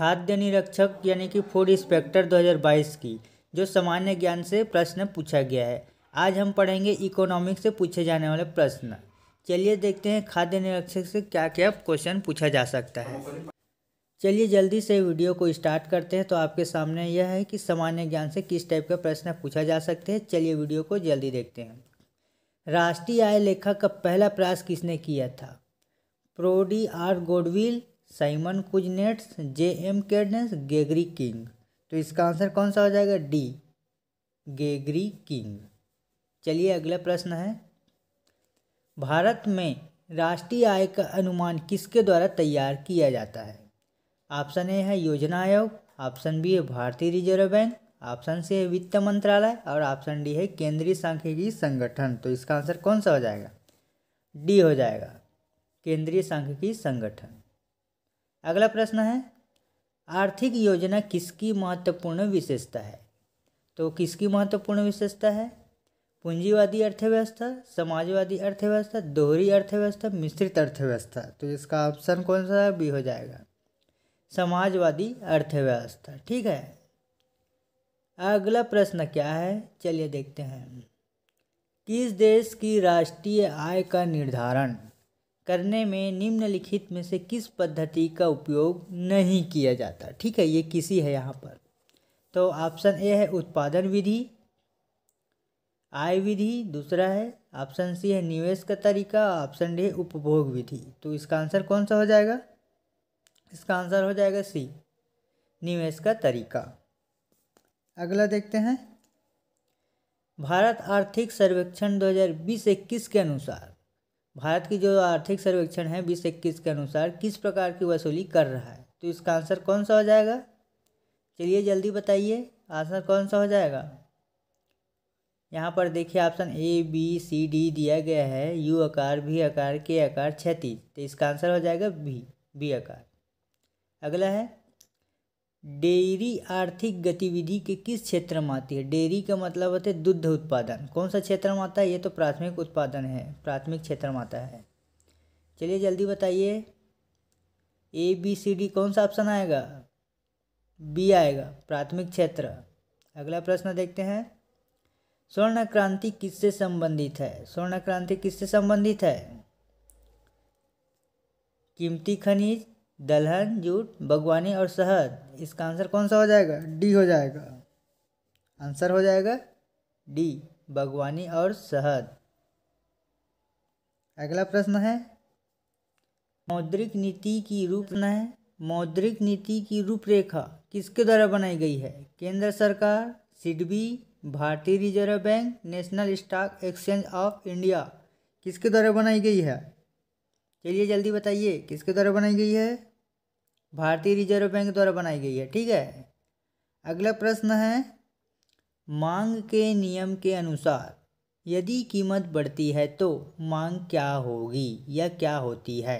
खाद्य निरीक्षक यानी कि फूड इंस्पेक्टर 2022 की जो सामान्य ज्ञान से प्रश्न पूछा गया है आज हम पढ़ेंगे इकोनॉमिक से पूछे जाने वाले प्रश्न चलिए देखते हैं खाद्य निरीक्षक से क्या क्या क्वेश्चन पूछा जा सकता है चलिए जल्दी से वीडियो को स्टार्ट करते हैं तो आपके सामने यह है कि सामान्य ज्ञान से किस टाइप का प्रश्न पूछा जा सकते हैं चलिए वीडियो को जल्दी देखते हैं राष्ट्रीय आय लेखा का पहला प्रयास किसने किया था प्रोडी आर गोडविल Simon Kuznets J M Keynes Gregory King तो इसका आंसर कौन सा हो जाएगा डी गेगरी किंग चलिए अगला प्रश्न है भारत में राष्ट्रीय आय का अनुमान किसके द्वारा तैयार किया जाता है ऑप्शन ए है योजना आयोग ऑप्शन बी है भारतीय रिजर्व बैंक ऑप्शन सी है वित्त मंत्रालय और ऑप्शन डी है केंद्रीय सांख्यिकी संगठन तो इसका आंसर कौन सा हो जाएगा डी हो जाएगा केंद्रीय सांख्यिकी संगठन अगला प्रश्न है आर्थिक योजना किसकी महत्वपूर्ण विशेषता है तो किसकी महत्वपूर्ण विशेषता है पूंजीवादी अर्थव्यवस्था समाजवादी अर्थव्यवस्था दोहरी अर्थव्यवस्था मिश्रित अर्थव्यवस्था तो इसका ऑप्शन कौन सा है बी हो जाएगा समाजवादी अर्थव्यवस्था ठीक है अगला प्रश्न क्या है चलिए देखते हैं किस देश की राष्ट्रीय आय का निर्धारण करने में निम्नलिखित में से किस पद्धति का उपयोग नहीं किया जाता ठीक है ये किसी है यहाँ पर तो ऑप्शन ए है उत्पादन विधि आय विधि दूसरा है ऑप्शन सी है निवेश का तरीका ऑप्शन डी है उपभोग विधि तो इसका आंसर कौन सा हो जाएगा इसका आंसर हो जाएगा सी निवेश का तरीका अगला देखते हैं भारत आर्थिक सर्वेक्षण 2020 इक्कीस के अनुसार भारत की जो आर्थिक सर्वेक्षण है बीस इक्कीस के अनुसार किस प्रकार की वसूली कर रहा है तो इसका आंसर कौन सा हो जाएगा चलिए जल्दी बताइए आंसर कौन सा हो जाएगा यहाँ पर देखिए option A B C D दिया गया है यू आकार भी आकार के आकार क्षतिज तो इसका आंसर हो जाएगा बी बी आकार अगला है डेयरी आर्थिक गतिविधि के किस क्षेत्र में आती है डेयरी का मतलब होता है दुग्ध उत्पादन कौन सा क्षेत्र में आता है ये तो प्राथमिक उत्पादन है प्राथमिक क्षेत्र में आता है चलिए जल्दी बताइए ए बी सी डी कौन सा ऑप्शन आएगा बी आएगा प्राथमिक क्षेत्र अगला प्रश्न देखते हैं स्वर्ण क्रांति किससे संबंधित है स्वर्ण क्रांति किससे संबंधित है कीमती खनिज दलहन जूट बागवानी और शहद इसका आंसर कौन सा हो जाएगा डी हो जाएगा आंसर हो जाएगा डी बागवानी और शहद अगला प्रश्न है मौद्रिक नीति की रूप है मौद्रिक नीति की रूपरेखा किसके द्वारा बनाई गई है केंद्र सरकार सिडबी भारतीय reserve bank national stock exchange of India किसके द्वारा बनाई गई है चलिए जल्दी बताइए किसके द्वारा बनाई गई है भारतीय रिजर्व बैंक द्वारा बनाई गई है ठीक है अगला प्रश्न है मांग के नियम के अनुसार यदि कीमत बढ़ती है तो मांग क्या होगी या क्या होती है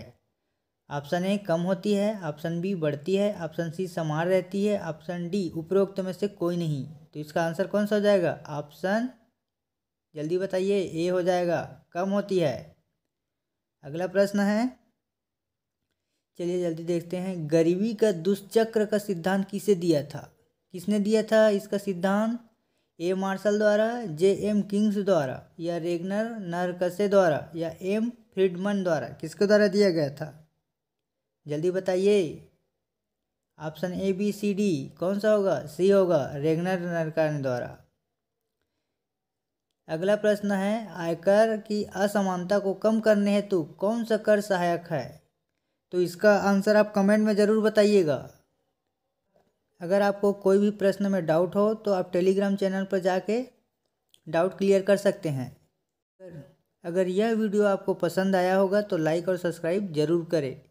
ऑप्शन ए कम होती है ऑप्शन बी बढ़ती है ऑप्शन सी समान रहती है ऑप्शन डी उपरोक्त में से कोई नहीं तो इसका आंसर कौन सा हो जाएगा ऑप्शन जल्दी बताइए ए हो जाएगा कम होती है अगला प्रश्न है चलिए जल्दी देखते हैं गरीबी का दुष्चक्र का सिद्धांत किसे दिया था किसने दिया था इसका सिद्धांत ए मार्शल द्वारा जे एम किंग्स द्वारा या रेगनर नरकसे द्वारा या एम फ्रीडमन द्वारा किसके द्वारा दिया गया था जल्दी बताइए option A B C D कौन सा होगा सी होगा रेगनर नरकन द्वारा अगला प्रश्न है आयकर की असमानता को कम करने हेतु कौन सा कर सहायक है तो इसका आंसर आप कमेंट में ज़रूर बताइएगा अगर आपको कोई भी प्रश्न में डाउट हो तो आप टेलीग्राम चैनल पर जाके डाउट क्लियर कर सकते हैं अगर यह वीडियो आपको पसंद आया होगा तो लाइक और सब्सक्राइब ज़रूर करें